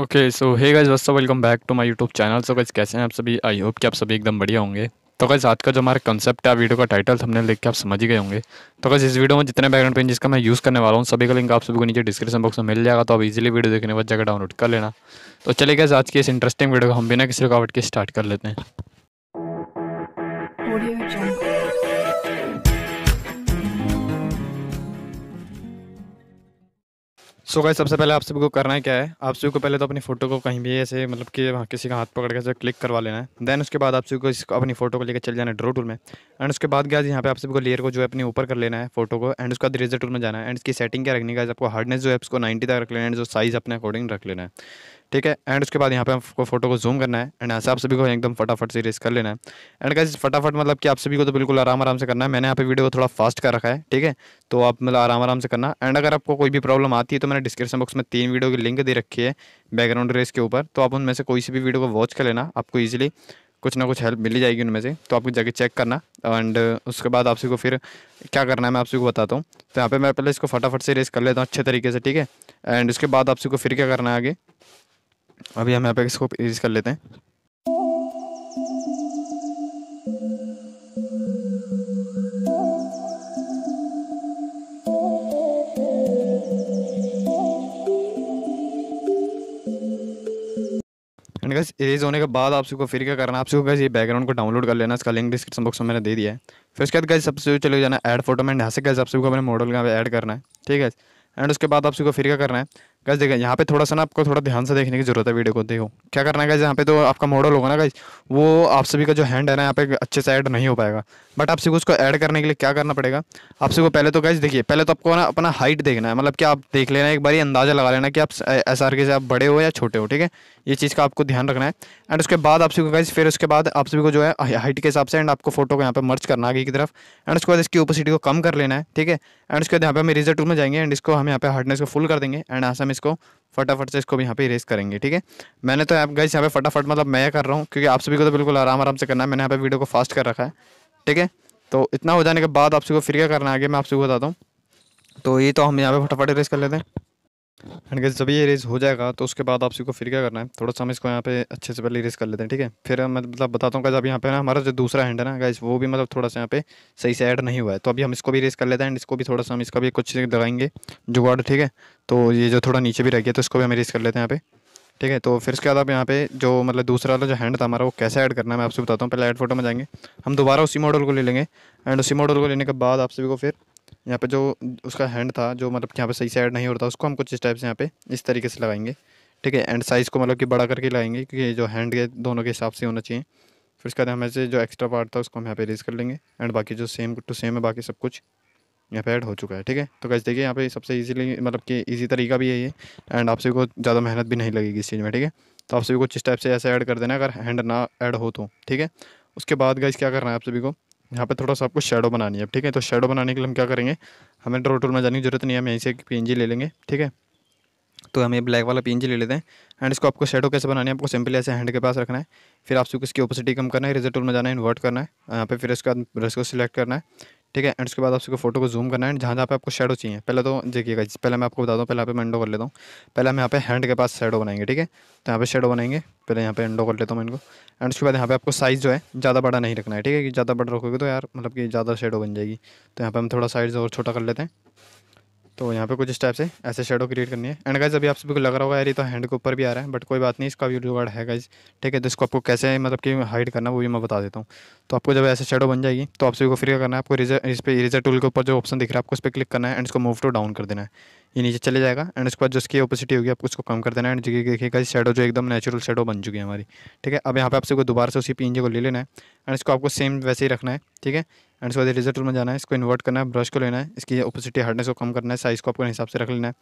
okay so hey guys वस्ता welcome back to my YouTube channel so guys कैसे हैं आप सभी आई होप कि आप सभी एकदम बढ़िया होंगे तो गाइस आज का जो हमारा कंसेप्ट है वीडियो का टाइटल हमने लिख के आप समझ ही गए होंगे तो गाइस इस वीडियो में जितने बैकग्राउंड पेन जिसका मैं यूज़ करने वाला हूँ सभी का लिंक आप सभी को नीचे डिस्क्रिप्शन बॉक्स में मिल जाएगा तो आप इजीली वीडियो देखने के जगह डाउनलोड कर लेना तो चले गए आज की इस इंटरेस्टिंग वीडियो को हम बिना किसी रुकावट के स्टार्ट कर लेते हैं सो so गाइस सबसे पहले आप सबको करना है क्या है आप सभी को पहले तो अपनी फ़ोटो को कहीं भी ऐसे मतलब कि वहाँ किसी का हाथ पकड़ के क्लिक करवा लेना है देन उसके बाद आप सभी को इसको अपनी फ़ोटो को लेकर चल जाना है ड्रो टूल में एंड उसके बाद गया यहाँ पे आप सभी को लेयर को जो है अपने ऊपर कर लेना है फोटो को एंड उसका रेजर टूल में जाना है एंड इसकी सेटिंग क्या रखनी है आपको हार्डनेस जो है उसको नाइन्टी तक रख लेना है जो साइज़ अपने अकॉर्डिंग रख लेना है ठीक है एंड उसके बाद यहाँ पे आपको फोटो को जूम करना है एंड ऐसे आप सभी को एकदम फटाफट से रेस कर लेना है एंड कैसे फटाफट मतलब कि आप सभी को तो बिल्कुल आराम आराम से करना है मैंने यहाँ पे वीडियो को थोड़ा फास्ट कर रखा है ठीक है तो आप मतलब आराम आराम से करना एंड अगर आपको कोई भी प्रॉब्लम आती है तो मैंने डिस्क्रिप्शन बॉक्स में तीन वीडियो की लिंक दे रखी है बैकग्राउंड रेस के ऊपर तो आप उनमें से कोई सी भी वीडियो को वॉच कर लेना आपको ईजिली कुछ ना कुछ हेल्प मिली जाएगी उनमें से तो आपको जाके चेक करना एंड उसके बाद आप सभी को फिर क्या करना है मैं आप सभी को बताता हूँ तो यहाँ पे मैं पहले इसको फटाफट से रेस कर लेता हूँ अच्छे तरीके से ठीक है एंड उसके बाद आप को फिर क्या करना है आगे अभी हम यहाँ पे इसको इरेज कर लेते हैं गैस इरेज होने के बाद आप सबको फिर क्या करना है आप सबको गैस ये बैकग्राउंड को डाउनलोड कर लेना इसका लिंक डिस्क्रिप्शन बॉक्स में मैंने दे दिया है फिर उसके बाद गैस सबसे चले जाना ऐड फोटो में यहाँ से गैस आप सबको अपने मॉडल का ऐड करना है ठीक है एंड उसके बाद आप सबको फिर क्या करना है गैस देखें यहाँ पे थोड़ा सा ना आपको थोड़ा ध्यान से देखने की जरूरत है वीडियो को देखो क्या करना है गैस यहाँ पे तो आपका मॉडल होगा ना गैस वो आप सभी का जो हैंड है ना यहाँ पे अच्छे से ऐड नहीं हो पाएगा बट आप सभी को उसको ऐड करने के लिए क्या करना पड़ेगा आप सभी को पहले तो गैस देखिए पहले तो आपको ना अपना हाइट देखना है मतलब कि आप देख लेना एक बार अंदाज़ा लगा लेना कि आप एस आर के से आप बड़े हो या छोटे हो ठीक है ये चीज़ का आपको ध्यान रखना है एंड उसके बाद आप सभी को गैस फिर उसके बाद आप सभी को जो है हाइट के हिसाब से एंड आपको फोटो को यहाँ पर मर्च करना आगे की तरफ एंड उसके बाद इसकी ओपोसिटी को कम कर लेना है ठीक है एंड उसके बाद यहाँ पर हम रिजर्ट टूल में जाएंगे एंड इसको हम यहाँ पे हार्डनेस को फुल कर देंगे एंड यहाँ हम इसको फटाफट से इसको भी यहाँ पे इरेज करेंगे ठीक है मैंने तो आप गाइस यहाँ पे फटाफट मतलब मैं कर रहा हूँ क्योंकि आप सभी को तो बिल्कुल आराम आराम से करना है मैंने यहाँ पे वीडियो को फास्ट कर रखा है ठीक है तो इतना हो जाने के बाद आप सभी को फिर क्या करना है आगे मैं आप सभी को बताता हूँ तो ये तो हम यहाँ पे फटाफट इरेज कर लेते हैं एंड गैस जब ये इरेज हो जाएगा तो उसके बाद आप इसी को फिर क्या करना है थोड़ा सा हम इसको यहाँ पे अच्छे से पहले इरेज कर लेते हैं ठीक है फिर मैं मतलब बताता हूँ जब यहाँ पे ना हमारा जो दूसरा हैंड है ना गैस वो भी मतलब थोड़ा सा यहाँ पे सही से ऐड नहीं हुआ है तो अभी हम इसको भी इरेज कर लेते हैं एंड इसको भी थोड़ा सा हम इसका भी कुछ लगाएंगे जुगाड़ ठीक है तो ये जो थोड़ा नीचे भी रह गया तो इसको भी हम इरेज कर लेते हैं यहाँ पे ठीक है तो फिर इसके बाद आप यहाँ पे जो मतलब दूसरा वाला जो हैंड था हमारा वो कैसे ऐड करना है मैं आपसे बताता हूँ पहले ऐड फोटो में जाएंगे हम दोबारा उसी मॉडल को ले लेंगे एंड उसी मॉडल को लेने के बाद आप सभी को फिर यहाँ पे जो उसका हैंड था जो मतलब यहाँ पे सही से ऐड नहीं हो रहा था उसको हम कुछ इस टाइप से यहाँ पे इस तरीके से लगाएंगे ठीक है एंड साइज़ को मतलब कि बड़ा करके लगाएंगे क्योंकि जो हैंड के दोनों के हिसाब से होना चाहिए फिर उसके बाद हमें से जो एक्स्ट्रा पार्ट था उसको हम यहाँ पे रेज कर लेंगे एंड बाकी जो सेम टू सेम है बाकी सब कुछ यहाँ पे ऐड हो चुका है ठीक है तो कैसे देखिए यहाँ पे सबसे इजीली मतलब कि इजी तरीका भी है ये एंड आप सभी को ज़्यादा मेहनत भी नहीं लगेगी इस चीज़ में ठीक है तो आप सभी को इस टाइप से ऐसे ऐड कर देना अगर हैंड ना ऐड हो तो ठीक है उसके बाद गैस क्या करना है आप सभी को यहाँ पे थोड़ा सा आपको शेडो बनानी है ठीक है तो शेडो बनाने के लिए हम क्या करेंगे हमें ड्रो टूल में जाने की जरूरत नहीं है हम यहीं से पी ले लेंगे ठीक है तो हम ये ब्लैक वाला पी ले लेते हैं एंड इसको आपको शेडो कैसे बनानी है आपको सिंपली ऐसे हैंड के पास रखना है फिर आपको इसकी ओपोसिटी कम करना है रिजल्ट टूल में जाना है इन्वर्ट करना है यहाँ पर फिर इसका ब्रश को सिलेक्ट करना है ठीक है एंड उसके बाद आप फोटो को जूम करना है जहाँ जहाँ पे आपको शेडो चाहिए पहले तो देखिएगा पहले मैं आपको बता दूँ पहले यहाँ पे मैं एंडो कर लेता हूँ पहले हम यहाँ पे हैंड के पास शेडो बनाएंगे ठीक है तो यहाँ पे शेडो बनाएंगे पहले यहाँ पे एंडो कर लेता हूँ मैं इनको एंड उसके बाद यहाँ पे आपको साइज़ जो है ज़्यादा बड़ा नहीं रखना है ठीक है कि ज़्यादा बड़ा रखोगे तो यार मतलब कि ज़्यादा शेडो बन जाएगी तो यहाँ पर हम थोड़ा साइज़ और छोटा कर लेते हैं तो यहाँ पे कुछ स्टेप से ऐसे शेडो क्रिएट करनी है एंड गाइज अभी आप सभी को लग रहा होगा यार ये तो हैंड के ऊपर भी आ रहा है बट कोई बात नहीं इसका भी जुगाड़ है गाइज ठीक है तो इसको आपको कैसे मतलब कि हाइड करना वो भी मैं बता देता हूँ तो आपको जब ऐसे शेडो बन जाएगी तो आप सभी को फ्री करना है आपको रिजर इस पर रिजर टूल के ऊपर जो ऑप्शन दिख रहा है आपको उस पर क्लिक करना है एंड इसको मूव टू डाउन कर देना है ये नीचे चले जाएगा एंड उसके बाद जिसकी ओपोसिटी होगी आपको उसको कम कर देना है एंड देखिएगा शेडो जो एकदम नेचुरल शेडो बन चुकी है हमारी ठीक है अब यहाँ पे आपसे को दोबारा से उसी पी को ले लेना है एंड इसको आपको सेम वैसे ही रखना है ठीक है एंड उसके बाद रिजल्ट में जाना है इसको इन्वर्ट करना है ब्रश को लेना है इसकी ओपोसिटी हार्डनेस को कम करना है साइज़ को आपको हिसाब से रख लेना है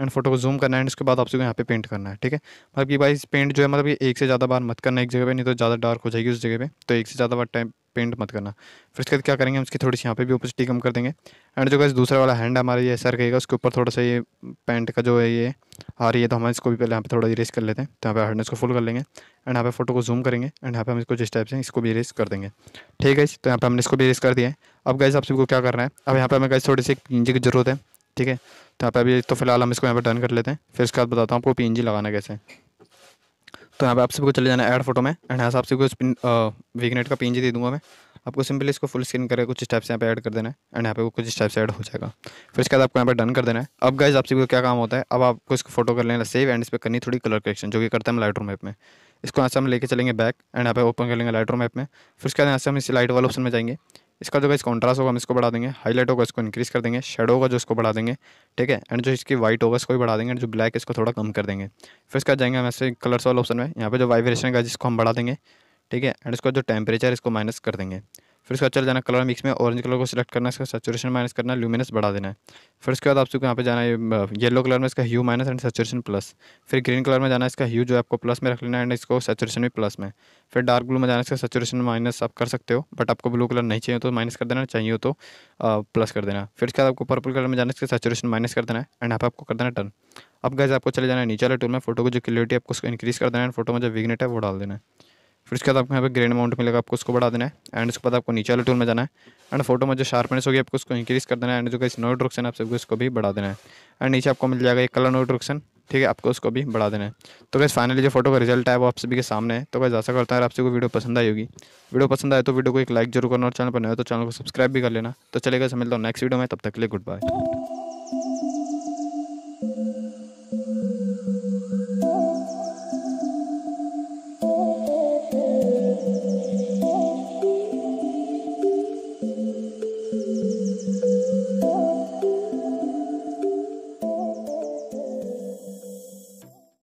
एंड फोटो को जूम करना है एंड उसके बाद आपसे यहाँ पे पेंट करना है ठीक है मतलब कि भाई पेंट जो है मतलब एक से ज़्यादा बार मत करना एक जगह पर नहीं तो ज़्यादा डार्क हो जाएगी उस जगह पर तो एक से ज़्यादा बार टाइम पेंट मत करना फिर उसके बाद क्या करेंगे हम इसकी थोड़ी सी यहाँ पे भी ऊपर कम कर देंगे एंड जो गैस दूसरा वाला हैंड हमारा ये ऐसा रहेगा उसके ऊपर थोड़ा सा ये पेंट का जो है ये आ रही है तो हम इसको भी पहले यहाँ पे थोड़ा इरेज कर लेते हैं तो यहाँ पे हार्डनेस को फुल कर लेंगे एंड यहाँ पे फोटो को जूम करेंगे एंड यहाँ पे हम इसको जिस टाइप से इसको भी इरेज कर देंगे ठीक है तो यहाँ पे हमने इसको भी इरेज कर दिया है अब गैस आप सबको क्या करना है अब यहाँ पर हमें गैस थोड़ी सी पिंजी की जरूरत है ठीक है तो यहाँ पर अभी तो फिलहाल हम इसको यहाँ पर डन कर लेते हैं फिर उसके बाद बताता हूँ आपको पी लगाना कैसे है तो यहाँ पे आप सबको चले जाना है ऐड फोटो में एंड यहाँ से आप सबको स्पिन वीकनेट का पिन जी दे दूँगा मैं आपको सिंपली इसको फुल स्क्रीन करके कुछ स्टेप्स से यहाँ पे ऐड कर देना है एंड यहाँ पे वो कुछ स्टेप्स से ऐड हो जाएगा फिर इसके बाद आपको यहाँ पे डन कर देना है अब गाइज आपसे क्या काम होता है अब आपको इसको फोटो कर लेना सेव एंड इस पर करनी थोड़ी कलर करेक्शन जो कि करते हैं लाइट रूम मैप में इसको यहाँ से हम लेके चलेंगे बैक एंड यहाँ पे ओपन कर लेंगे लाइट मैप में फिर उसके बाद यहाँ से हम इस लाइट वाले ऑप्शन में जाएंगे इसका जो गाइस कॉन्ट्रास्ट होगा हम इसको बढ़ा देंगे हाईलाइट होगा इसको इंक्रीज़ कर देंगे शेडो होगा जो इसको बढ़ा देंगे ठीक है एंड जो इसकी वाइट होगा इसको भी बढ़ा देंगे एंड जो ब्लैक इसको थोड़ा कम कर देंगे फिर इसका जाएंगे हम ऐसे कलर्स वाले ऑप्शन में यहाँ पे जो वाइब्रेशन का जिसको हम बढ़ा देंगे ठीक है एंड इसका जो टेम्परेचर इसको माइनस कर देंगे फिर उसके बाद चले जाना कलर मिक्स में ऑरेंज कलर को सिलेक्ट करना इसका सेचुरेशन माइनस करना है ल्यूमिनस बढ़ा देना है फिर उसके बाद आपको यहाँ पे जाना है येलो कलर में इसका hue minus and saturation plus फिर ग्रीन कलर में जाना है इसका ह्यू जो आपको प्लस में रख लेना है एंड इसको सेचुरेशन भी प्लस में फिर डार्क ब्लू में जाना इसका सेचुरेशन माइनस आप कर सकते हो बट आपको ब्लू कलर नहीं चाहिए तो माइनस कर देना चाहिए हो तो प्लस कर देना फिर उसके बाद आपको पर्पल कलर में जाना इसका सेचुरेशन माइनस कर देना है एंड यहाँ पर आपको कर देना टर्न अब गैस आपको चले जाना है नीचे वाले टूल में फोटो को जो क्लियरिटी आपको उसको इंक्रीज़ कर देना है फोटो में जो विगनेट है वो डाल देना है फिर उसके बाद आपको यहाँ पे ग्रेन अमाउंट मिलेगा आपको उसको बढ़ा देना है एंड उसके बाद आपको नीचे वाले टूल में जाना है एंड फोटो में जो शार्पनेस होगी आपको उसको इंक्रीज़ कर देना है एंड जो कैसे नोट डिडक्शन आप सबको उसको भी बढ़ा देना है एंड नीचे आपको मिल जाएगा एक कलर नोट डिडक्शन ठीक है आपको उसको भी बढ़ा देना है तो कैसे फाइनली जो फोटो का रिजल्ट है वो आप सभी के सामने है तो कैसे ऐसा करता है आप सबको वीडियो पसंद आई होगी वीडियो पसंद आए तो वीडियो को एक लाइक जरूर करना और चैनल पर नए हो तो चैनल को सब्सक्राइब भी कर लेना तो चलेगा मिलता हूँ नेक्स्ट वीडियो में तब तक के लिए गुड बाय